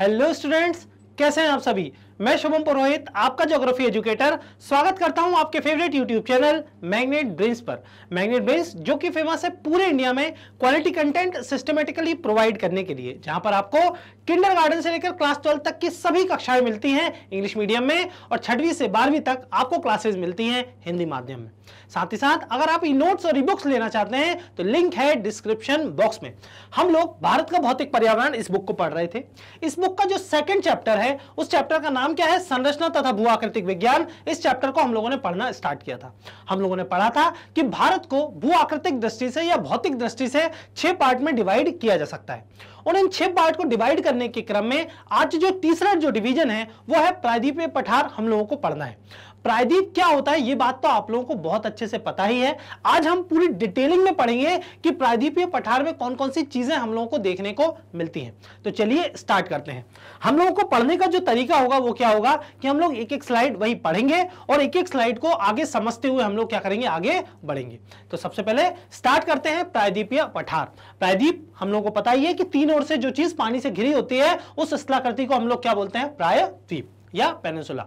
hello students कैसे हैं आप सभी मैं शुभम पुरोहित आपका ज्योग्राफी एजुकेटर स्वागत करता हूं आपके favourite YouTube channel Magnet Brains पर मैग्नेट ब्रेन्स जो कि फेमस है पूरे इंडिया में क्वालिटी कंटेंट सिस्टमेटिकली प्रोवाइड करने के लिए जहां पर आपको किंडर गार्डन से लेकर क्लास ट्वेल्व तक की सभी कक्षाएं मिलती हैं इंग्लिश मीडियम में और छठवीं से बारहवीं तक आपको क्लासेज मिलती हैं हिंदी माध्यम में साथ ही साथ अगर आप नोट्स और बुक्स लेना चाहते हैं तो लिंक है डिस्क्रिप्शन बॉक्स में हम लोग भारत का भौतिक पर्यावरण इस बुक को पढ़ रहे थे इस बुक का जो सेकंड चैप्टर है उस चैप्टर का नाम नाम क्या है संरचना तथा भूआकृतिक विज्ञान इस चैप्टर को हम लोगों ने पढ़ना स्टार्ट किया था हम लोगों ने पढ़ा था कि भारत को भूआकृतिक दृष्टि से या भौतिक दृष्टि से छह पार्ट में डिवाइड किया जा सकता है और इन छह पार्ट को डिवाइड करने के क्रम में आज जो तीसरा जो डिवीजन है वो है प्रायद्वीपीय पठार हम लोगों को पढ़ना है प्रायद्वीप क्या होता है ये बात तो आप लोगों को बहुत अच्छे से पता ही है आज हम पूरी डिटेलिंग में पढ़ेंगे कि प्रायद्वीपीय पठार में कौन कौन सी चीजें हम लोगों को देखने को मिलती हैं तो चलिए स्टार्ट करते हैं हम लोगों को पढ़ने का जो तरीका होगा वो क्या होगा कि हम लोग एक एक स्लाइड वही पढ़ेंगे और एक एक स्लाइड को आगे समझते हुए हम लोग क्या करेंगे आगे बढ़ेंगे तो सबसे पहले स्टार्ट करते हैं प्रायद्वीपीय पठार प्रायद्वीप हम लोगों को पता ही है कि तीन ओर से जो चीज पानी से घिरी होती है उस स्थलाकृति को हम लोग क्या बोलते हैं प्रायद्वीप या पेनिसुला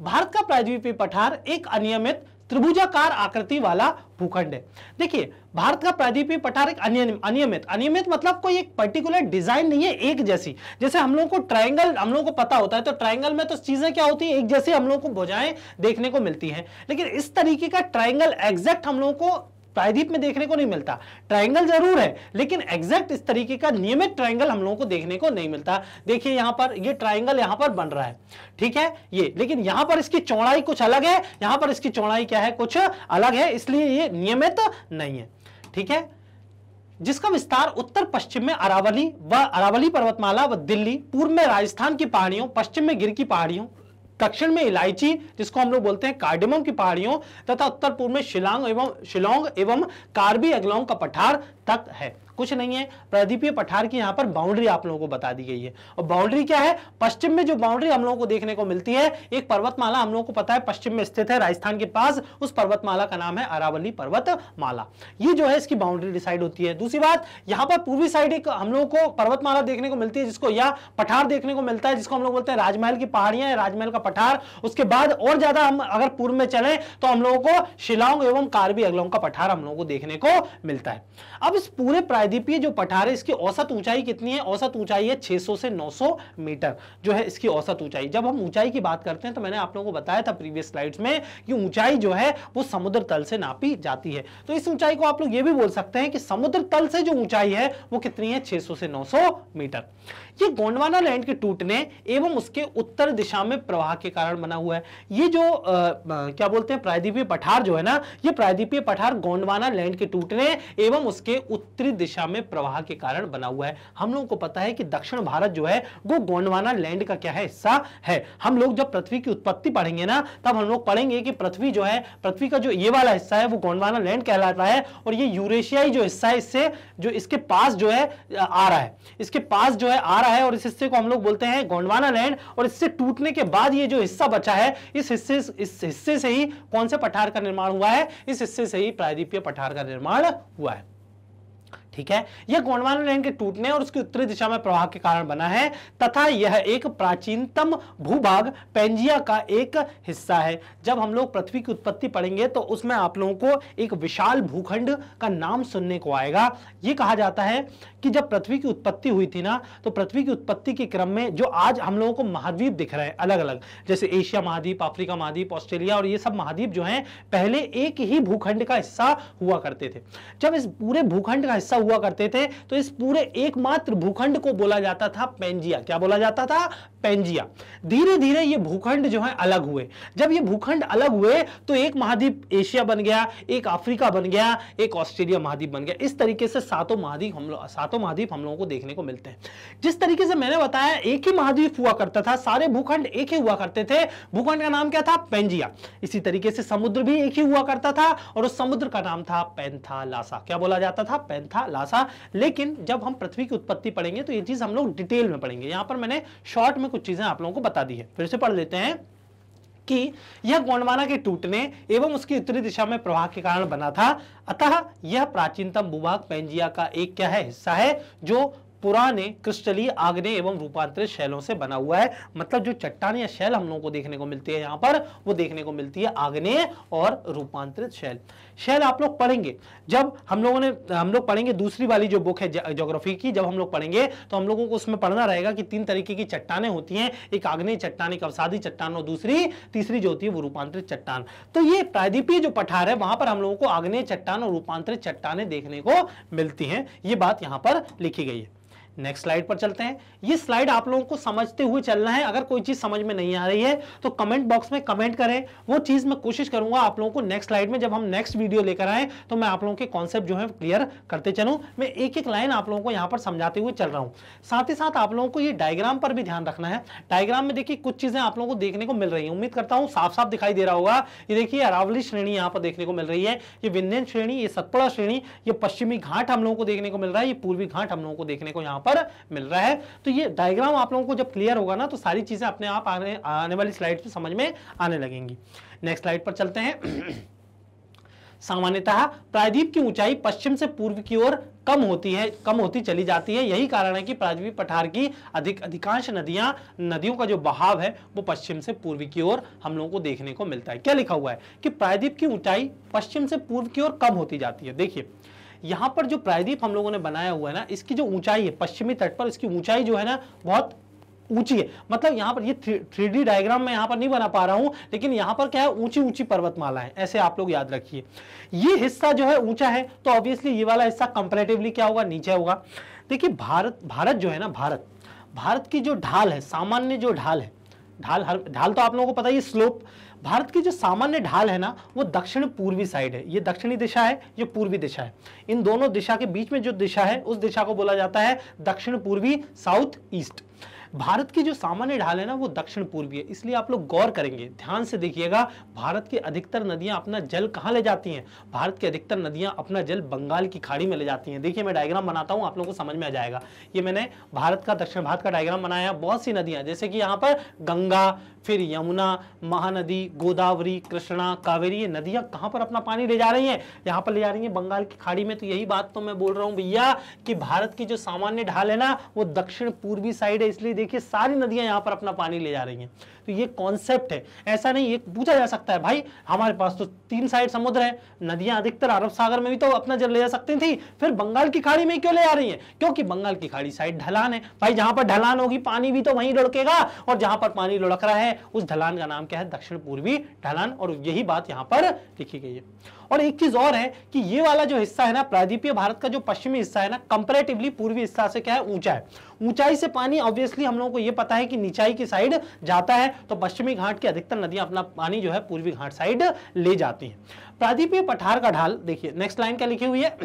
भारत का प्रायद्वीपीय पठार एक अनियमित त्रिभुजाकार आकृति वाला भूखंड है देखिए भारत का प्रायद्वीपीय पठार एक अनियमित अनियमित मतलब कोई एक पर्टिकुलर डिजाइन नहीं है एक जैसी जैसे हम लोगों को ट्रायंगल हम लोगों को पता होता है तो ट्रायंगल में तो चीजें क्या होती है एक जैसी हम लोगों को भुजाएं देखने को मिलती हैं लेकिन इस तरीके का ट्रायंगल एग्जैक्ट हम लोगों को प्रायद्वीप में देखने को नहीं मिलता ट्राइंगल जरूर है लेकिन एग्जैक्ट इस तरीके का नियमित ट्राइंगल हम लोगों को देखने को नहीं मिलता देखिए यहां पर ये ट्राइंगल यहां पर बन रहा है ठीक है ये लेकिन यहां पर इसकी चौड़ाई कुछ अलग है यहां पर इसकी चौड़ाई क्या है कुछ अलग है इसलिए ये नियमित नहीं है ठीक है जिसका विस्तार उत्तर पश्चिम में अरावली व अरावली पर्वतमाला व दिल्ली पूर्व में राजस्थान की पहाड़ियों पश्चिम में गिर की पहाड़ियों दक्षिण में इलायची जिसको हम लोग बोलते हैं कार्डेमम की पहाड़ियों तथा उत्तर पूर्व में शिलांग एवं शिलोंग एवं कार्बी अगलोंग का पठार तक है कुछ नहीं है प्रदीपीय पठार की यहां पर बाउंड्री आप लोगों को बता दी गई है और बाउंड्री क्या है पश्चिम में जो बाउंड्री हम लोगों को देखने को मिलती है एक पर्वतमाला हम लोगों को पता है पश्चिम में स्थित है राजस्थान के पास उस पर्वतमाला का नाम है अरावली पर्वतमाला ये जो है इसकी बाउंड्री डिसाइड होती है दूसरी बात यहां पर पूर्वी साइड एक हम लोगों को पर्वतमाला देखने को मिलती है जिसको या पठार देखने को मिलता है जिसको हम लोग बोलते हैं राजमहल की पहाड़ियां राजमहल का पठार उसके बाद और ज्यादा हम अगर पूर्व में चले तो हम लोगों को शिलांग एवं कार्बी अगलोंग का पठार हम लोगों को देखने को मिलता है अब इस पूरे प्रायद्वीपीय जो पठार है इसकी औसत ऊंचाई कितनी है औसत ऊंचाई है 600 से 900 मीटर जो है इसकी औसत ऊंचाई जब हम ऊंचाई की बात करते हैं तो मैंने आप लोगों को बताया था प्रीवियस स्लाइड्स में कि ऊंचाई जो है वो समुद्र तल से नापी जाती है तो इस ऊंचाई को आप लोग ये भी बोल सकते हैं कि समुद्र तल से जो ऊंचाई है वो कितनी है छह से नौ मीटर ये गोंडवाना लैंड के टूटने एवं उसके उत्तर दिशा में प्रवाह के कारण बना हुआ है ये जो आ, क्या बोलते हैं प्रायद्वीपीय पठार जो है ना ये प्रायद्वीपीय पठार गोंडवाना लैंड के टूटने एवं उसके उत्तरी दिशा में प्रवाह के कारण बना हुआ है हम लोगों को पता है कि दक्षिण भारत जो है वो गोंडवाना लैंड का क्या है हिस्सा है हम लोग जब पृथ्वी की उत्पत्ति पढ़ेंगे ना तब हम लोग पढ़ेंगे कि पृथ्वी जो है पृथ्वी का जो ये वाला हिस्सा है वो गोंडवाना लैंड कहलाता है और ये यूरेशियाई जो हिस्सा है इससे जो इसके पास जो है आ रहा है इसके पास जो है आ रहा है और इस हिस्से को हम लोग बोलते हैं गोंडवाना लैंड और इससे टूटने के बाद ये जो हिस्सा बचा है इस हिस्से इस हिस्से से ही कौन से पठार का निर्माण हुआ है इस हिस्से से ही प्रायद्वीपीय पठार का निर्माण हुआ है ठीक है यह गोंडवाना लैंड के टूटने और उसकी उत्तरी दिशा में प्रवाह के कारण बना है तथा यह एक प्राचीनतम भूभाग पेंजिया का एक हिस्सा है जब हम लोग पृथ्वी की उत्पत्ति पढ़ेंगे तो उसमें आप लोगों को एक विशाल भूखंड का नाम सुनने को आएगा यह कहा जाता है कि जब पृथ्वी की उत्पत्ति हुई थी ना तो पृथ्वी की उत्पत्ति के क्रम में जो आज हम लोगों को महाद्वीप दिख रहे हैं अलग अलग जैसे एशिया महाद्वीप अफ्रीका महाद्वीप ऑस्ट्रेलिया और ये सब महाद्वीप जो है पहले एक ही भूखंड का हिस्सा हुआ करते थे जब इस पूरे भूखंड का हिस्सा हुआ करते थे तो इस पूरे एकमात्र भूखंड को बोला जाता था पेंजिया क्या बोला जाता था पेंजिया धीरे धीरे ये भूखंड जो है अलग हुए जब ये भूखंड अलग हुए तो एक महाद्वीप एशिया बन गया एक अफ्रीका बन गया एक ऑस्ट्रेलिया महाद्वीप बन गया इस तरीके से सातों महाद्वीप हम लोग सातों सातों महाद्वीप हम लोगों को देखने को मिलते हैं जिस तरीके से मैंने बताया एक ही महाद्वीप हुआ करता था सारे भूखंड एक ही हुआ करते थे भूखंड का नाम क्या था पेंजिया इसी तरीके से समुद्र भी एक ही हुआ करता था और उस समुद्र का नाम था पैंथा लासा क्या बोला जाता था पैंथा लासा लेकिन जब हम पृथ्वी की उत्पत्ति पढ़ेंगे तो ये चीज हम लोग डिटेल में पढ़ेंगे यहां पर मैंने शॉर्ट में कुछ चीजें आप लोगों को बता दी है फिर से पढ़ लेते हैं कि यह गोंडवाना के टूटने एवं उसकी उत्तरी दिशा में प्रवाह के कारण बना था अतः यह प्राचीनतम भूभाग पेंजिया का एक क्या है हिस्सा है जो पुराने क्रिस्टलीय आग्ने एवं रूपांतरित शैलों से बना हुआ है मतलब जो चट्टान या शैल हम लोगों को देखने को मिलती है यहाँ पर वो देखने को मिलती है आग्ने और रूपांतरित शैल शैल आप लोग पढ़ेंगे जब हम लोगों ने हम लोग पढ़ेंगे दूसरी वाली जो बुक है जोग्राफी की जब हम लोग पढ़ेंगे तो हम लोगों को उसमें पढ़ना रहेगा कि तीन तरीके की चट्टाने होती हैं एक आग्नेय चट्टान एक अवसादी चट्टान और दूसरी तीसरी जो होती है वो रूपांतरित चट्टान तो ये प्रायद्वीपीय जो पठार है वहां पर हम लोगों को आग्नेय चट्टान और रूपांतरित चट्टाने देखने को मिलती है ये बात यहां पर लिखी गई है नेक्स्ट स्लाइड पर चलते हैं ये स्लाइड आप लोगों को समझते हुए चलना है अगर कोई चीज समझ में नहीं आ रही है तो कमेंट बॉक्स में कमेंट करें वो चीज मैं कोशिश करूंगा आप लोगों को नेक्स्ट स्लाइड में जब हम नेक्स्ट वीडियो लेकर आए तो मैं आप लोगों के कॉन्सेप्ट जो है क्लियर करते चलू मैं एक एक लाइन आप लोगों को यहाँ पर समझाते हुए चल रहा हूँ साथ ही साथ आप लोगों को ये डायग्राम पर भी ध्यान रखना है डायग्राम में देखिए कुछ चीजें आप लोगों को देखने को मिल रही है उम्मीद करता हूँ साफ साफ दिखाई दे रहा होगा ये देखिए अरावली श्रेणी यहाँ पर देखने को मिल रही है ये विन्यन श्रेणी ये सतपुड़ा श्रेणी ये पश्चिमी घाट हम लोगों को देखने को मिल रहा है ये पूर्वी घाट हम लोगों को देखने को यहाँ पर मिल रहा है तो ये डायग्राम आप लोगों को जब क्लियर होगा ना तो सारी चीज़ें अपने आप आने आने वाली स्लाइड पर समझ में आने लगेंगी नेक्स्ट स्लाइड पर चलते हैं सामान्यतः प्रायद्वीप की ऊंचाई पश्चिम से पूर्व की ओर कम होती है कम होती चली जाती है यही कारण है कि प्रायद्वीप पठार की अधिक अधिकांश नदियां नदियों का जो बहाव है वो पश्चिम से पूर्व की ओर हम लोगों को देखने को मिलता है क्या लिखा हुआ है कि प्रायद्वीप की ऊंचाई पश्चिम से पूर्व की ओर कम होती जाती है देखिए यहाँ पर जो प्रायद्वीप हम लोगों ने बनाया हुआ है ना इसकी जो ऊंचाई है पश्चिमी तट पर इसकी ऊंचाई जो है ना बहुत ऊंची है मतलब यहाँ पर ये थ्री डी डायग्राम में यहाँ पर नहीं बना पा रहा हूँ लेकिन यहाँ पर क्या है ऊंची ऊंची पर्वतमाला है ऐसे आप लोग याद रखिए ये हिस्सा जो है ऊंचा है तो ऑब्वियसली ये वाला हिस्सा कंपेरेटिवली क्या होगा नीचे होगा देखिए भारत भारत जो है ना भारत भारत की जो ढाल है सामान्य जो ढाल है ढाल ढाल तो आप लोगों को पता ही स्लोप भारत की जो सामान्य ढाल है ना वो दक्षिण पूर्वी साइड है ये दक्षिणी दिशा है ये पूर्वी दिशा है इन दोनों दिशा के बीच में जो दिशा है उस दिशा को बोला जाता है दक्षिण पूर्वी साउथ ईस्ट भारत की जो सामान्य ढाल है ना वो दक्षिण पूर्वी है इसलिए आप लोग गौर करेंगे ध्यान से देखिएगा भारत की अधिकतर नदियां अपना जल कहाँ ले जाती हैं भारत की अधिकतर नदियां अपना जल बंगाल की खाड़ी में ले जाती हैं देखिए मैं डायग्राम बनाता हूँ आप लोगों को समझ में आ जाएगा ये मैंने भारत का दक्षिण भारत का डायग्राम बनाया बहुत सी नदियाँ जैसे कि यहाँ पर गंगा फिर यमुना महानदी गोदावरी कृष्णा कावेरी ये नदियां कहाँ पर अपना पानी ले जा रही हैं यहाँ पर ले जा रही हैं बंगाल की खाड़ी में तो यही बात तो मैं बोल रहा हूँ भैया कि भारत की जो सामान्य ढाल है ना वो दक्षिण पूर्वी साइड है इसलिए देखिए सारी नदियां यहाँ पर अपना पानी ले जा रही हैं तो ये कॉन्सेप्ट है ऐसा नहीं ये पूछा जा सकता है भाई हमारे पास तो तीन साइड समुद्र है नदियां अधिकतर अरब सागर में भी तो अपना जल ले जा सकती थी फिर बंगाल की खाड़ी में क्यों ले जा रही है क्योंकि बंगाल की खाड़ी साइड ढलान है भाई जहां पर ढलान होगी पानी भी तो वहीं लुढ़केगा और जहां पर पानी लुढ़क रहा है उस ढलान का नाम क्या है दक्षिण पूर्वी ढलान और यही बात यहां पर लिखी गई है और एक चीज और है कि ये वाला जो हिस्सा है ना प्रादीपीय भारत का जो पश्चिमी हिस्सा है ना कंपेरेटिवली पूर्वी हिस्सा से क्या है ऊंचा है ऊंचाई से पानी ऑब्वियसली हम लोगों को यह पता है कि निचाई की साइड जाता है तो पश्चिमी घाट की अधिकतर नदियां अपना पानी जो है पूर्वी घाट साइड ले जाती है प्रादीपीय पठार का ढाल देखिए नेक्स्ट लाइन क्या लिखी हुई है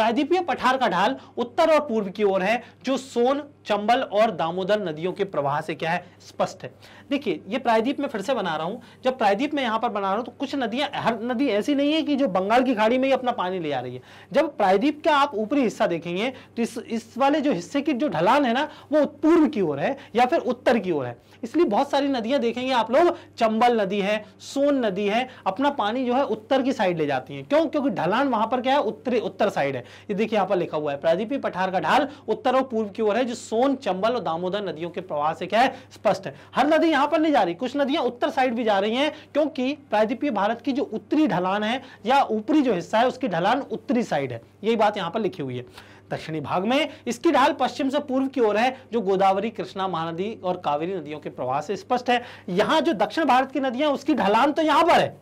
प्रायद्वीपीय पठार का ढाल उत्तर और पूर्व की ओर है जो सोन चंबल और दामोदर नदियों के प्रवाह से क्या है स्पष्ट है देखिए ये प्रायद्वीप में फिर से बना रहा हूं जब प्रायद्वीप में यहां पर बना रहा हूं तो कुछ नदियां हर नदी ऐसी नहीं है कि जो बंगाल की खाड़ी में ही अपना पानी ले आ रही है जब प्रायद्वीप का आप ऊपरी हिस्सा देखेंगे तो इस इस वाले जो हिस्से की जो ढलान है ना वो पूर्व की ओर है या फिर उत्तर की ओर है इसलिए बहुत सारी नदियां देखेंगे आप लोग चंबल नदी है सोन नदी है अपना पानी जो है उत्तर की साइड ले जाती है क्यों क्योंकि ढलान वहां पर क्या है उत्तरी उत्तर साइड है ये देखिए यहाँ पर लिखा हुआ है प्रादीपी पठार का ढाल उत्तर और पूर्व की ओर है जो सोन चंबल और दामोदर नदियों के प्रवाह से क्या है स्पष्ट है हर नदी यहाँ पर नहीं जा रही कुछ नदियां उत्तर साइड भी जा रही है क्योंकि प्रायद्वीपीय भारत की जो उत्तरी ढलान है या ऊपरी जो हिस्सा है उसकी ढलान उत्तरी साइड है यही बात यहाँ पर लिखी हुई है दक्षिणी भाग में इसकी ढाल पश्चिम से पूर्व की ओर है जो गोदावरी कृष्णा महानदी और कावेरी नदियों के प्रवाह से स्पष्ट है यहाँ जो दक्षिण भारत की नदियां उसकी ढलान तो यहाँ पर है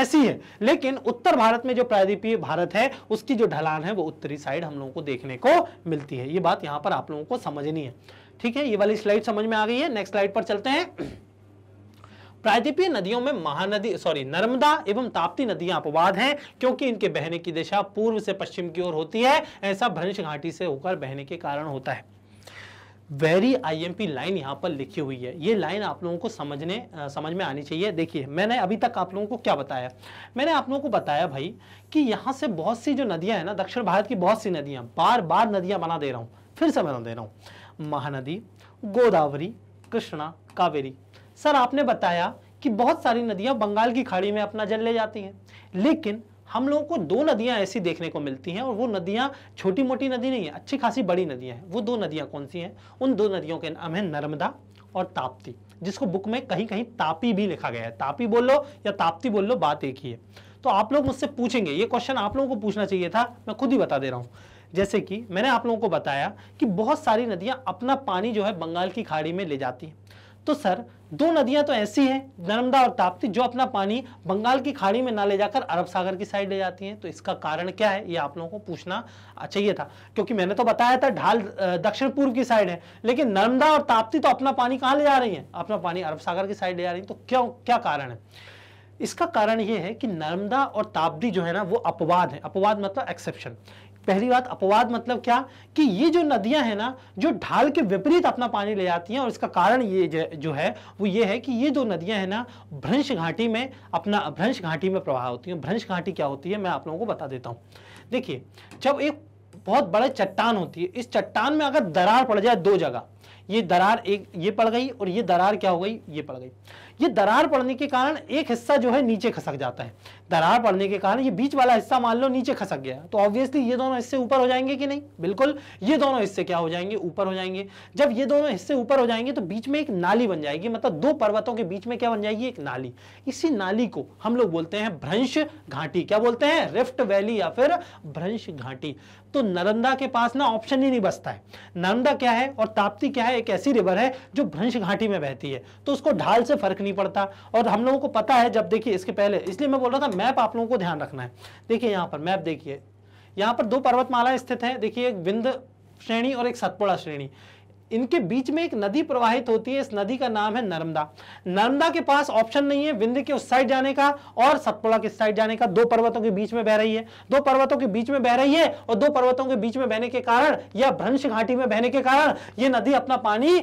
ऐसी है लेकिन उत्तर भारत में जो प्रायद्वीपीय भारत है उसकी जो ढलान है वो उत्तरी साइड हम लोगों को देखने को मिलती है ये बात यहाँ पर आप लोगों को समझनी है ठीक है ये वाली स्लाइड समझ में आ गई है नेक्स्ट स्लाइड पर चलते हैं प्रायद्वीपीय नदियों में महानदी सॉरी नर्मदा एवं ताप्ती नदियां अपवाद हैं क्योंकि इनके बहने की दिशा पूर्व से पश्चिम की ओर होती है ऐसा भ्रंश घाटी से होकर बहने के कारण होता है वेरी आईएमपी लाइन यहाँ पर लिखी हुई है ये लाइन आप लोगों को समझने समझ में आनी चाहिए देखिए मैंने अभी तक आप लोगों को क्या बताया मैंने आप लोगों को बताया भाई कि यहाँ से बहुत सी जो नदियाँ हैं ना दक्षिण भारत की बहुत सी नदियाँ बार बार नदियाँ बना दे रहा हूँ फिर से बना दे रहा हूँ महानदी गोदावरी कृष्णा कावेरी सर आपने बताया कि बहुत सारी नदियां बंगाल की खाड़ी में अपना जल ले जाती हैं लेकिन हम लोगों को दो नदियां ऐसी देखने को मिलती हैं और वो नदियां छोटी मोटी नदी नहीं है अच्छी खासी बड़ी नदियां हैं वो दो नदियां कौन सी हैं उन दो नदियों के नाम हैं नर्मदा और ताप्ती जिसको बुक में कहीं कहीं तापी भी लिखा गया है तापी बोल लो या ताप्ती बोल लो बात एक ही है तो आप लोग मुझसे पूछेंगे ये क्वेश्चन आप लोगों को पूछना चाहिए था मैं खुद ही बता दे रहा हूँ जैसे कि मैंने आप लोगों को बताया कि बहुत सारी नदियाँ अपना पानी जो है बंगाल की खाड़ी में ले जाती हैं तो सर दो नदियां तो ऐसी हैं नर्मदा और ताप्ती जो अपना पानी बंगाल की खाड़ी में ना ले जाकर अरब सागर की साइड ले जाती हैं तो इसका कारण क्या है ये आप लोगों को पूछना चाहिए अच्छा था क्योंकि मैंने तो बताया था ढाल दक्षिण पूर्व की साइड है लेकिन नर्मदा और ताप्ती तो अपना पानी कहाँ ले जा रही है अपना पानी अरब सागर की साइड ले जा रही है तो क्यों क्या कारण है इसका कारण यह है कि नर्मदा और ताप्ती जो है ना वो अपवाद है अपवाद मतलब एक्सेप्शन पहली बात अपवाद मतलब क्या कि ये जो नदियां हैं ना जो ढाल के विपरीत अपना पानी ले जाती हैं और इसका कारण ये जो है वो ये है कि ये जो नदियां हैं ना भ्रंश घाटी में अपना भ्रंश घाटी में प्रवाह होती हैं भ्रंश घाटी क्या होती है मैं आप लोगों को बता देता हूँ देखिए जब एक बहुत बड़ा चट्टान होती है इस चट्टान में अगर दरार पड़ जाए दो जगह ये दरार एक ये पड़ गई और ये दरार क्या हो गई ये पड़ गई ये दरार पड़ने के कारण एक हिस्सा जो है नीचे खसक जाता है दरार पड़ने के कारण ये बीच वाला हिस्सा मान लो नीचे खसक गया तो ऑब्वियसली ये दोनों हिस्से ऊपर हो जाएंगे कि नहीं बिल्कुल ये दोनों हिस्से क्या हो जाएंगे ऊपर हो जाएंगे जब ये दोनों हिस्से ऊपर हो जाएंगे तो बीच में एक नाली बन जाएगी मतलब दो पर्वतों के बीच में क्या बन जाएगी एक नाली इसी नाली को हम लोग बोलते हैं भ्रंश घाटी क्या बोलते हैं रिफ्ट वैली या फिर भ्रंश घाटी तो नरंदा के पास ना ऑप्शन ही नहीं बचता है नरंदा क्या है और ताप्ती क्या है एक ऐसी रिवर है जो भ्रंश घाटी में बहती है तो उसको ढाल से फर्क नहीं पड़ता और हम लोगों को पता है जब देखिए इसके पहले इसलिए मैं बोल रहा था मैप आप लोगों को ध्यान रखना है देखिए यहाँ पर मैप देखिए यहाँ पर दो पर्वतमाला स्थित है देखिए एक विंध्य श्रेणी और एक सतपुड़ा श्रेणी इनके बीच में एक नदी प्रवाहित होती है इस नदी का नाम है नर्मदा नर्मदा के पास ऑप्शन नहीं है विंध्य के उस साइड जाने का और सतपुड़ा के साइड जाने का दो पर्वतों के बीच में बह रही है दो पर्वतों के बीच में बह रही है और दो पर्वतों के बीच में बहने के कारण या भ्रंश घाटी में बहने के कारण यह नदी अपना पानी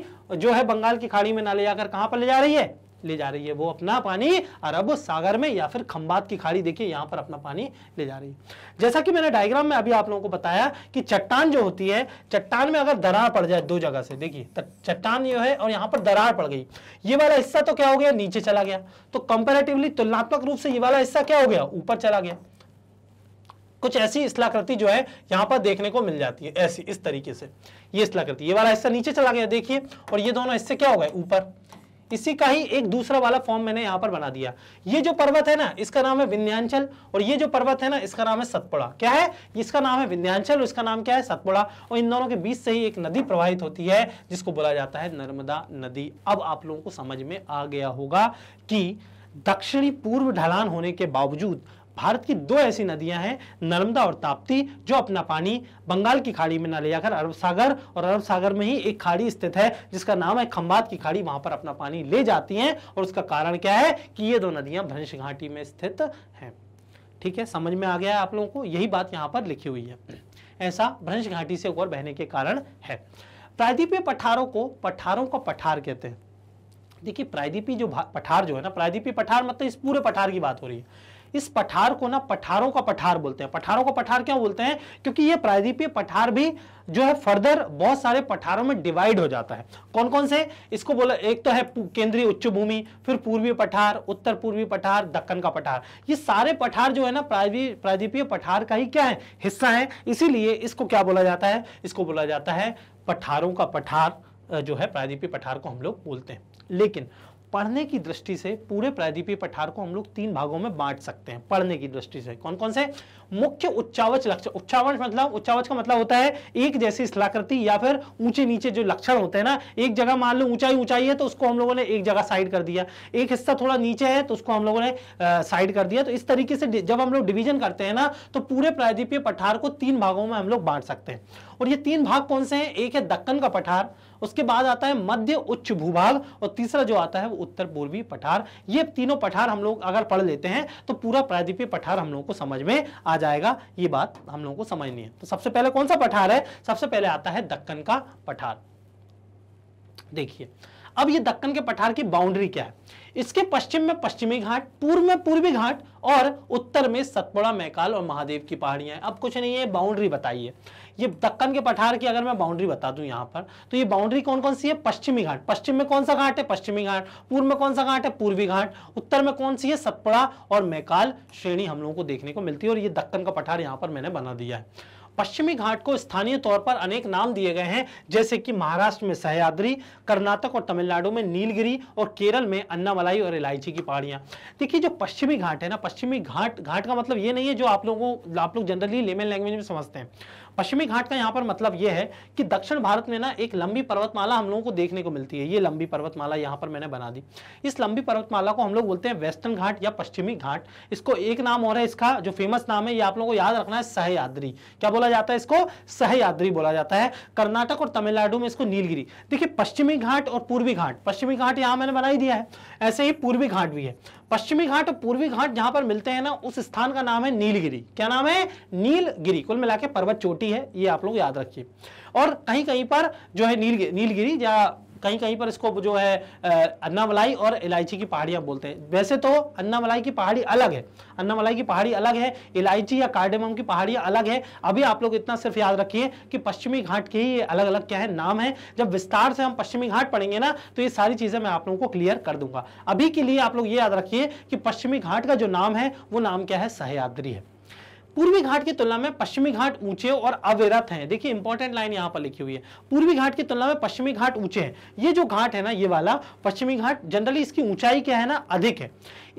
जो है बंगाल की खाड़ी में ना ले जाकर कहां पर ले जा रही है ले जा रही है वो अपना पानी अरब सागर में या फिर खंबात की खाड़ी देखिए यहाँ पर अपना पानी ले जा रही है जैसा कि मैंने डायग्राम में अभी आप लोगों को बताया कि चट्टान जो होती है चट्टान में अगर दरार पड़ जाए दो जगह से देखिए चट्टान ये है और यहाँ पर दरार पड़ गई ये वाला हिस्सा तो क्या हो गया नीचे चला गया तो कंपेरेटिवली तुलनात्मक रूप से ये वाला हिस्सा क्या हो गया ऊपर चला गया कुछ ऐसी स्थलाकृति जो है यहाँ पर देखने को मिल जाती है ऐसी इस तरीके से ये स्थलाकृति ये वाला हिस्सा नीचे चला गया देखिए और ये दोनों हिस्से क्या हो गए ऊपर इसी का ही एक दूसरा वाला फॉर्म मैंने यहाँ पर बना दिया ये जो पर्वत है ना इसका नाम है विंध्यांचल और ये जो पर्वत है ना इसका नाम है सतपुड़ा क्या है इसका नाम है विंध्यांचल और इसका नाम क्या है सतपुड़ा और इन दोनों के बीच से ही एक नदी प्रवाहित होती है जिसको बोला जाता है नर्मदा नदी अब आप लोगों को समझ में आ गया होगा कि दक्षिणी पूर्व ढलान होने के बावजूद भारत की दो ऐसी नदियां हैं नर्मदा और ताप्ती जो अपना पानी बंगाल की खाड़ी में न ले जाकर अरब सागर और अरब सागर में ही एक खाड़ी स्थित है जिसका नाम है खम्बात की खाड़ी वहां पर अपना पानी ले जाती हैं और उसका कारण क्या है कि ये दो नदियां भ्रंश घाटी में स्थित हैं ठीक है समझ में आ गया आप लोगों को यही बात यहाँ पर लिखी हुई है ऐसा भ्रंश घाटी से ऊपर बहने के कारण है प्रायद्वीपीय पठारों को पठारों का पठार कहते हैं देखिए प्रायद्वीपी जो पठार जो है ना प्रायद्वीपीय पठार मतलब इस पूरे पठार की बात हो रही है इस पठार को ना पठारों का पठार बोलते हैं पठारों का पठार क्यों बोलते हैं क्योंकि ये प्रायद्वीपीय पठार भी जो है फर्दर बहुत सारे पठारों में डिवाइड हो जाता है कौन कौन से इसको बोला एक तो है केंद्रीय उच्च भूमि फिर पूर्वी पठार उत्तर पूर्वी पठार दक्कन का पठार ये सारे पठार जो है ना प्रायद्वीप प्रायद्वीपीय पठार का ही क्या है हिस्सा है इसीलिए इसको क्या बोला जाता है इसको बोला जाता है पठारों का पठार जो है प्रायद्वीपीय पठार को हम लोग बोलते हैं लेकिन पढ़ने की दृष्टि से पूरे प्रायद्वीपीय पठार को हम लोग तीन भागों में बांट सकते हैं पढ़ने की दृष्टि से कौन कौन से मुख्य उच्चावच लक्षण उच्चावच मतलब उच्चावच का मतलब होता है एक जैसी स्थलाकृति या फिर ऊंचे नीचे जो लक्षण होते हैं ना एक जगह मान लो ऊंचाई ऊंचाई है तो उसको हम लोगों ने एक जगह साइड कर दिया एक हिस्सा थोड़ा नीचे है तो उसको हम लोगों ने साइड कर दिया तो इस तरीके से जब हम लोग डिवीजन करते हैं ना तो पूरे प्रायद्वीपीय पठार को तीन भागों में हम लोग बांट सकते हैं और ये तीन भाग कौन से हैं एक है दक्कन का पठार उसके बाद आता है मध्य उच्च भूभाग और तीसरा जो आता है वो उत्तर पूर्वी पठार ये तीनों पठार हम लोग अगर पढ़ लेते हैं तो पूरा प्रायद्वीपीय पठार हम लोगों को समझ में आ आ जाएगा ये बात हम लोगों को समझनी है तो सबसे पहले कौन सा पठार है सबसे पहले आता है दक्कन का पठार देखिए अब ये दक्कन के पठार की बाउंड्री क्या है इसके पश्चिम में पश्चिमी घाट पूर्व में पूर्वी घाट और उत्तर में सतपुड़ा मैकाल और महादेव की पहाड़ियां अब कुछ नहीं है बाउंड्री बताइए ये दक्कन के पठार की अगर मैं बाउंड्री बता दूं यहाँ पर तो ये बाउंड्री कौन कौन सी है पश्चिमी घाट पश्चिम में कौन सा घाट है पश्चिमी घाट पूर्व में कौन सा घाट है पूर्वी घाट उत्तर में कौन सी है सतपुड़ा और मैकाल श्रेणी हम लोगों को देखने को मिलती है और ये दक्कन का पठार यहाँ पर मैंने बना दिया है पश्चिमी घाट को स्थानीय तौर पर अनेक नाम दिए गए हैं जैसे कि महाराष्ट्र में सहयाद्री कर्नाटक और तमिलनाडु में नीलगिरी और केरल में अन्नामलाई और इलायची की पहाड़ियाँ देखिए जो पश्चिमी घाट है ना पश्चिमी घाट घाट का मतलब ये नहीं है जो आप लोगों आप लोग जनरली लेमन लैंग्वेज में समझते हैं पश्चिमी घाट का यहाँ पर मतलब यह है कि दक्षिण भारत में ना एक लंबी पर्वतमाला हम लोगों को देखने को मिलती है ये लंबी पर्वतमाला यहाँ पर मैंने बना दी इस लंबी पर्वतमाला को हम लोग बोलते हैं वेस्टर्न घाट या पश्चिमी घाट इसको एक नाम और है इसका जो फेमस नाम है ये आप लोगों को याद रखना है सहयाद्री क्या बोला जाता है इसको सहयाद्री बोला जाता है कर्नाटक और तमिलनाडु में इसको नीलगिरी देखिए पश्चिमी घाट और पूर्वी घाट पश्चिमी घाट यहाँ मैंने बना ही दिया है ऐसे ही पूर्वी घाट भी है पश्चिमी घाट और पूर्वी घाट जहां पर मिलते हैं ना उस स्थान का नाम है नीलगिरी क्या नाम है नीलगिरी कुल मिला के पर्वत चोटी है ये आप लोग याद रखिए और कहीं कहीं पर जो है नीलगिरी नीलगिरी या कहीं कहीं पर इसको जो है अन्ना मलाई और इलायची की पहाड़ियां बोलते हैं वैसे तो अन्ना मलाई की पहाड़ी अलग है अन्ना मलाई की पहाड़ी अलग है इलायची या कार्डेमम की पहाड़ियां अलग है अभी आप लोग इतना सिर्फ याद रखिए कि पश्चिमी घाट के ही अलग अलग क्या है नाम है जब विस्तार से हम पश्चिमी घाट पढ़ेंगे ना तो ये सारी चीज़ें मैं आप लोगों को क्लियर कर दूंगा अभी के लिए आप लोग ये याद रखिए कि पश्चिमी घाट का जो नाम है वो नाम क्या है सहयाद्री है पूर्वी घाट की तुलना में पश्चिमी घाट ऊंचे और अविरत हैं देखिए इंपॉर्टेंट लाइन यहां पर लिखी हुई है पूर्वी घाट की तुलना में पश्चिमी घाट ऊंचे हैं ये जो घाट है ना ये वाला पश्चिमी घाट जनरली इसकी ऊंचाई क्या है ना अधिक है